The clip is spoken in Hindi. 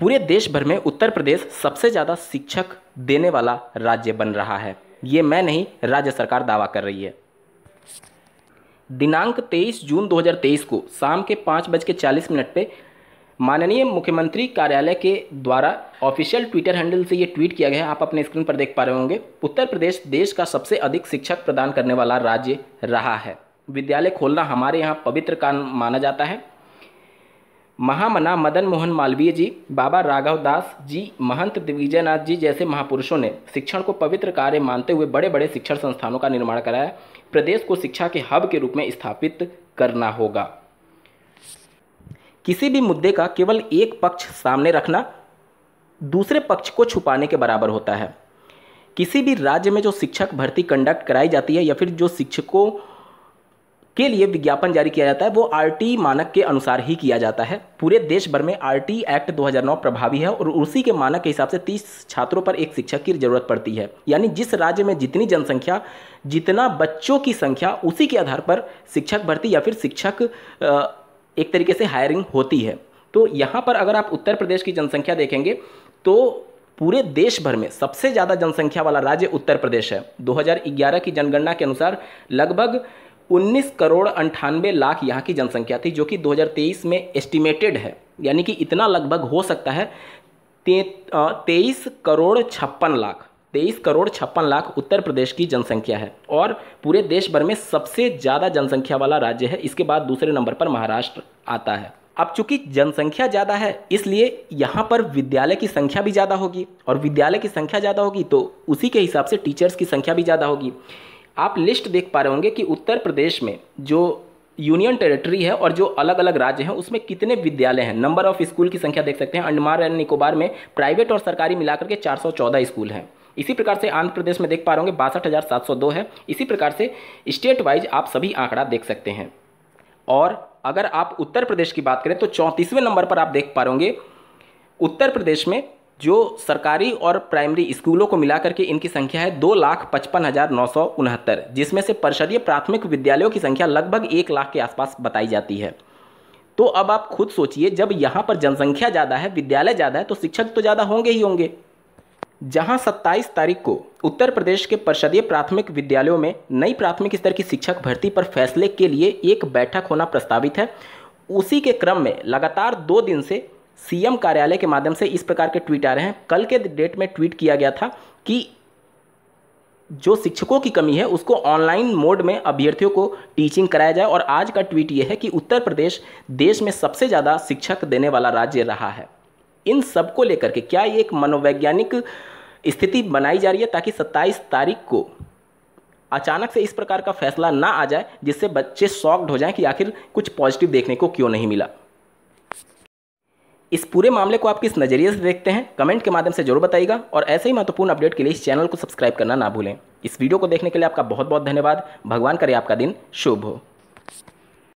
पूरे देश भर में उत्तर प्रदेश सबसे ज़्यादा शिक्षक देने वाला राज्य बन रहा है ये मैं नहीं राज्य सरकार दावा कर रही है दिनांक 23 जून 2023 को शाम के पाँच बज के चालीस मिनट पर माननीय मुख्यमंत्री कार्यालय के द्वारा ऑफिशियल ट्विटर हैंडल से ये ट्वीट किया गया है आप अपने स्क्रीन पर देख पा रहे होंगे उत्तर प्रदेश देश का सबसे अधिक शिक्षक प्रदान करने वाला राज्य रहा है विद्यालय खोलना हमारे यहाँ पवित्र काम माना जाता है महामना मदन मोहन मालवीय जी बाबा राघव दास जी महंत दिग्विजयनाथ जी जैसे महापुरुषों ने शिक्षण को पवित्र कार्य मानते हुए बड़े बड़े शिक्षण संस्थानों का निर्माण कराया प्रदेश को शिक्षा के हब के रूप में स्थापित करना होगा किसी भी मुद्दे का केवल एक पक्ष सामने रखना दूसरे पक्ष को छुपाने के बराबर होता है किसी भी राज्य में जो शिक्षक भर्ती कंडक्ट कराई जाती है या फिर जो शिक्षकों के लिए विज्ञापन जारी किया जाता है वो आरटी मानक के अनुसार ही किया जाता है पूरे देश भर में आरटी एक्ट 2009 प्रभावी है और उसी के मानक के हिसाब से 30 छात्रों पर एक शिक्षक की जरूरत पड़ती है यानी जिस राज्य में जितनी जनसंख्या जितना बच्चों की संख्या उसी के आधार पर शिक्षक भर्ती या फिर शिक्षक एक तरीके से हायरिंग होती है तो यहाँ पर अगर आप उत्तर प्रदेश की जनसंख्या देखेंगे तो पूरे देश भर में सबसे ज़्यादा जनसंख्या वाला राज्य उत्तर प्रदेश है 2011 की जनगणना के अनुसार लगभग 19 करोड़ अंठानवे लाख यहाँ की जनसंख्या थी जो कि 2023 में एस्टिमेटेड है यानी कि इतना लगभग हो सकता है ते, तेईस करोड़ छप्पन लाख तेईस करोड़ छप्पन लाख उत्तर प्रदेश की जनसंख्या है और पूरे देश भर में सबसे ज़्यादा जनसंख्या वाला राज्य है इसके बाद दूसरे नंबर पर महाराष्ट्र आता है अब चूंकि जनसंख्या ज़्यादा है इसलिए यहाँ पर विद्यालय की संख्या भी ज़्यादा होगी और विद्यालय की संख्या ज़्यादा होगी तो उसी के हिसाब से टीचर्स की संख्या भी ज़्यादा होगी आप लिस्ट देख पा रहे होंगे कि उत्तर प्रदेश में जो यूनियन टेरिटरी है और जो अलग अलग राज्य हैं उसमें कितने विद्यालय हैं नंबर ऑफ स्कूल की संख्या देख सकते हैं अंडमान एंड निकोबार में प्राइवेट और सरकारी मिलाकर के 414 स्कूल हैं इसी प्रकार से आंध्र प्रदेश में देख पा रहे होंगे बासठ है इसी प्रकार से स्टेट वाइज आप सभी आंकड़ा देख सकते हैं और अगर आप उत्तर प्रदेश की बात करें तो चौंतीसवें नंबर पर आप देख पा रहे होंगे उत्तर प्रदेश में जो सरकारी और प्राइमरी स्कूलों को मिलाकर के इनकी संख्या है दो लाख पचपन हज़ार नौ सौ उनहत्तर जिसमें से परिषदीय प्राथमिक विद्यालयों की संख्या लगभग एक लाख के आसपास बताई जाती है तो अब आप खुद सोचिए जब यहाँ पर जनसंख्या ज़्यादा है विद्यालय ज़्यादा है तो शिक्षक तो ज़्यादा होंगे ही होंगे जहाँ 27 तारीख को उत्तर प्रदेश के परिषदीय प्राथमिक विद्यालयों में नई प्राथमिक स्तर की शिक्षक भर्ती पर फैसले के लिए एक बैठक होना प्रस्तावित है उसी के क्रम में लगातार दो दिन से सीएम कार्यालय के माध्यम से इस प्रकार के ट्वीट आ रहे हैं कल के डेट में ट्वीट किया गया था कि जो शिक्षकों की कमी है उसको ऑनलाइन मोड में अभ्यर्थियों को टीचिंग कराया जाए और आज का ट्वीट ये है कि उत्तर प्रदेश देश में सबसे ज़्यादा शिक्षक देने वाला राज्य रहा है इन सबको लेकर के क्या ये एक मनोवैज्ञानिक स्थिति बनाई जा रही है ताकि 27 तारीख को अचानक से इस प्रकार का फैसला ना आ जाए जिससे बच्चे शॉक्ड हो जाएं कि आखिर कुछ पॉजिटिव देखने को क्यों नहीं मिला इस पूरे मामले को आप किस नज़रिए से देखते हैं कमेंट के माध्यम से जरूर बताइएगा और ऐसे ही महत्वपूर्ण अपडेट के लिए इस चैनल को सब्सक्राइब करना ना भूलें इस वीडियो को देखने के लिए आपका बहुत बहुत धन्यवाद भगवान करे आपका दिन शुभ हो